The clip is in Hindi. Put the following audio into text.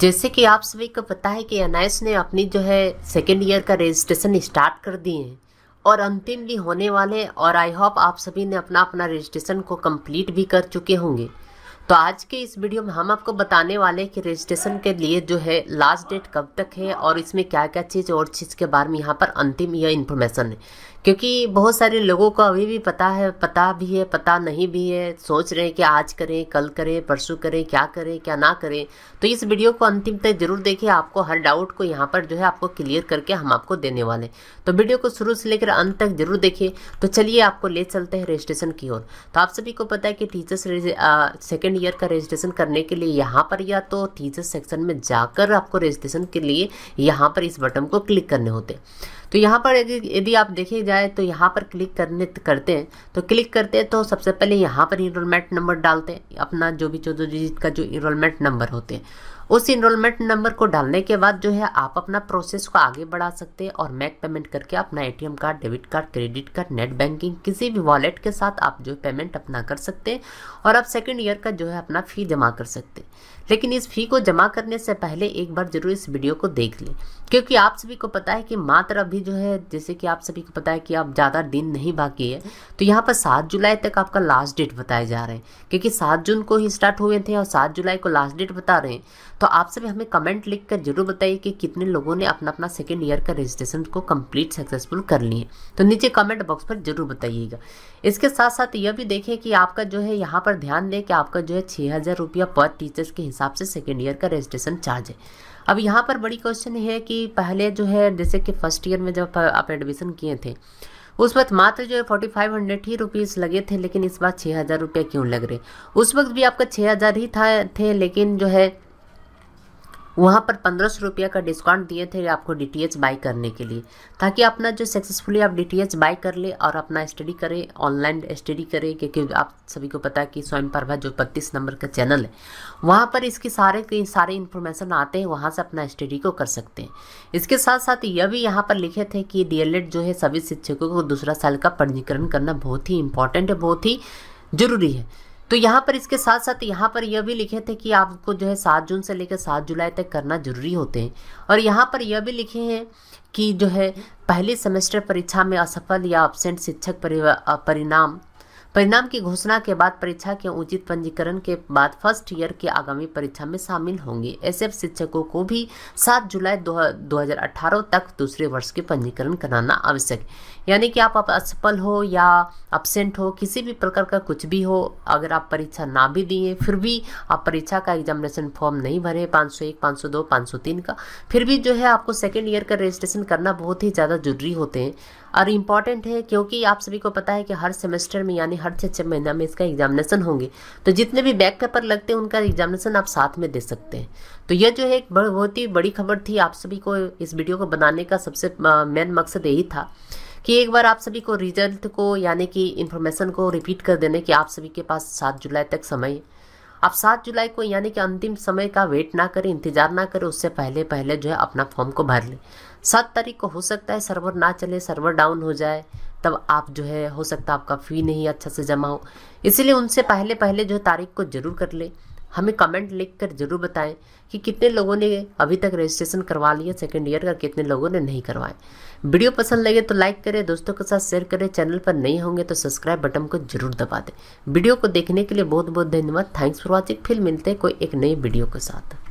जैसे कि आप सभी को पता है कि एनआईएस ने अपनी जो है सेकेंड ईयर का रजिस्ट्रेशन स्टार्ट कर दिए हैं और अंतिम भी होने वाले और आई होप आप सभी ने अपना अपना रजिस्ट्रेशन को कंप्लीट भी कर चुके होंगे तो आज के इस वीडियो में हम आपको बताने वाले हैं कि रजिस्ट्रेशन के लिए जो है लास्ट डेट कब तक है और इसमें क्या क्या चीज़ और चीज़ के बारे में यहाँ पर अंतिम यह इन्फॉर्मेशन है क्योंकि बहुत सारे लोगों को अभी भी पता है पता भी है पता नहीं भी है सोच रहे हैं कि आज करें कल करें परसों करें क्या करें क्या ना करें तो इस वीडियो को अंतिम तक जरूर देखिए आपको हर डाउट को यहाँ पर जो है आपको क्लियर करके हम आपको देने वाले तो वीडियो को शुरू से लेकर अंत तक जरूर देखिए तो चलिए आपको ले चलते हैं रजिस्ट्रेशन की ओर तो आप सभी को पता है कि टीचर्स सेकेंड ईयर का रजिस्ट्रेशन करने के लिए यहाँ पर या तो टीचर्स सेक्शन में जाकर आपको रजिस्ट्रेशन के लिए यहाँ पर इस बटन को क्लिक करने होते तो यहाँ पर यदि आप देखे जाए जाए तो यहाँ पर क्लिक करने करते हैं तो क्लिक करते हैं तो सबसे पहले यहाँ पर इनरोलमेंट नंबर डालते हैं अपना जो भी चौदह डिजिट का जो इनरोलमेंट नंबर होते हैं उस इनरोलमेंट नंबर को डालने के बाद जो है आप अपना प्रोसेस को आगे बढ़ा सकते हैं और मैक पेमेंट करके अपना ATM card debit card credit card net banking किसी भी वॉलेट के साथ आप जो पेमेंट अपना कर सकते हैं और आप सेकेंड ईयर का जो है अपना फ़ी जमा कर सकते हैं लेकिन इस फ़ी को जमा करने से पहले एक बार ज़रूर इस वीडियो को देख लें क्योंकि आप सभी को पता है कि मात्र अभी जो है जैसे कि आप सभी को पता है कि आप ज़्यादा दिन नहीं बाकी है तो यहाँ पर सात जुलाई तक आपका लास्ट डेट बताए जा रहे हैं क्योंकि सात जून को ही स्टार्ट हुए थे और सात जुलाई को लास्ट डेट बता रहे हैं तो आप सभी हमें कमेंट लिख कर जरूर बताइए कि कितने लोगों ने अपना अपना सेकेंड ईयर का रजिस्ट्रेशन को कम्प्लीट सक्सेसफुल कर लिए तो नीचे कमेंट बॉक्स पर जरूर बताइएगा इसके साथ साथ यह भी देखें कि आपका जो है यहाँ पर ध्यान दें कि आपका जो है छः हज़ार रुपया पर टीचर्स के हिसाब से सेकेंड ईयर का रजिस्ट्रेशन चार्ज है अब यहाँ पर बड़ी क्वेश्चन है कि पहले जो है जैसे कि फर्स्ट ईयर में जब आप एडमिशन किए थे उस वक्त मात्र जो है फोर्टी फाइव हंड्रेड ही रुपीज़ लगे थे लेकिन इस बार छः हज़ार रुपये क्यों लग रहे उस वक्त भी आपका छः हज़ार ही था थे लेकिन जो है वहाँ पर पंद्रह सौ रुपये का डिस्काउंट दिए थे आपको डी टी एच बाई करने के लिए ताकि अपना जो सक्सेसफुली आप डी टी एच बाई कर ले और अपना स्टडी करें ऑनलाइन स्टडी करें क्योंकि आप सभी को पता है कि स्वयं प्रभा जो बत्तीस नंबर का चैनल है वहाँ पर इसके सारे सारे इन्फॉर्मेशन आते हैं वहाँ से अपना स्टडी को कर सकते हैं इसके साथ साथ यह भी यहाँ पर लिखे थे कि डी एल एड जो है सभी शिक्षकों को दूसरा साल का पंजीकरण करना बहुत ही इम्पोर्टेंट है बहुत ही ज़रूरी है तो यहाँ पर इसके साथ साथ यहाँ पर यह भी लिखे थे कि आपको जो है सात जून से लेकर सात जुलाई तक करना जरूरी होते हैं और यहाँ पर यह भी लिखे हैं कि जो है पहले सेमेस्टर परीक्षा में असफल या अपसेंट शिक्षक परिणाम परिणाम की घोषणा के बाद परीक्षा के उचित पंजीकरण के बाद फर्स्ट ईयर के आगामी परीक्षा में शामिल होंगे ऐसे शिक्षकों को भी 7 जुलाई 2018 तक दूसरे वर्ष के पंजीकरण कराना आवश्यक यानी कि आप असफल हो या अपसेंट हो किसी भी प्रकार का कुछ भी हो अगर आप परीक्षा ना भी दिए फिर भी आप परीक्षा का एग्जामिनेशन फॉर्म नहीं भरे 501, 502, 503 का फिर भी जो है आपको सेकेंड ईयर का रजिस्ट्रेशन करना बहुत ही ज़्यादा जरूरी होते हैं और इम्पॉर्टेंट है क्योंकि आप सभी को पता है कि हर सेमेस्टर में यानी हर छः छः महीना में इसका एग्जामिनेशन होंगे तो जितने भी बैक पेपर लगते हैं उनका एग्जामिनेशन आप साथ में दे सकते हैं तो यह जो है एक बहुत ही बड़ी खबर थी आप सभी को इस वीडियो को बनाने का सबसे मेन मकसद यही था कि एक बार आप सभी को रिजल्ट को यानी कि इन्फॉर्मेशन को रिपीट कर देने कि आप सभी के पास सात जुलाई तक समय है आप सात जुलाई को यानी कि अंतिम समय का वेट ना करें इंतजार ना करें उससे पहले पहले जो है अपना फॉर्म को भर लें सात तारीख को हो सकता है सर्वर ना चले सर्वर डाउन हो जाए तब आप जो है हो सकता है आपका फ़ी नहीं अच्छा से जमा हो इसीलिए उनसे पहले पहले जो तारीख को ज़रूर कर लें हमें कमेंट लिख कर ज़रूर बताएं कि कितने लोगों ने अभी तक रजिस्ट्रेशन करवा लिया सेकेंड ईयर का कितने लोगों ने नहीं करवाए वीडियो पसंद लगे तो लाइक करें दोस्तों के साथ शेयर करें चैनल पर नहीं होंगे तो सब्सक्राइब बटन को जरूर दबा दें वीडियो को देखने के लिए बहुत बहुत धन्यवाद थैंक्स फॉर वॉचिंग फिर मिलते हैं कोई एक नई वीडियो के साथ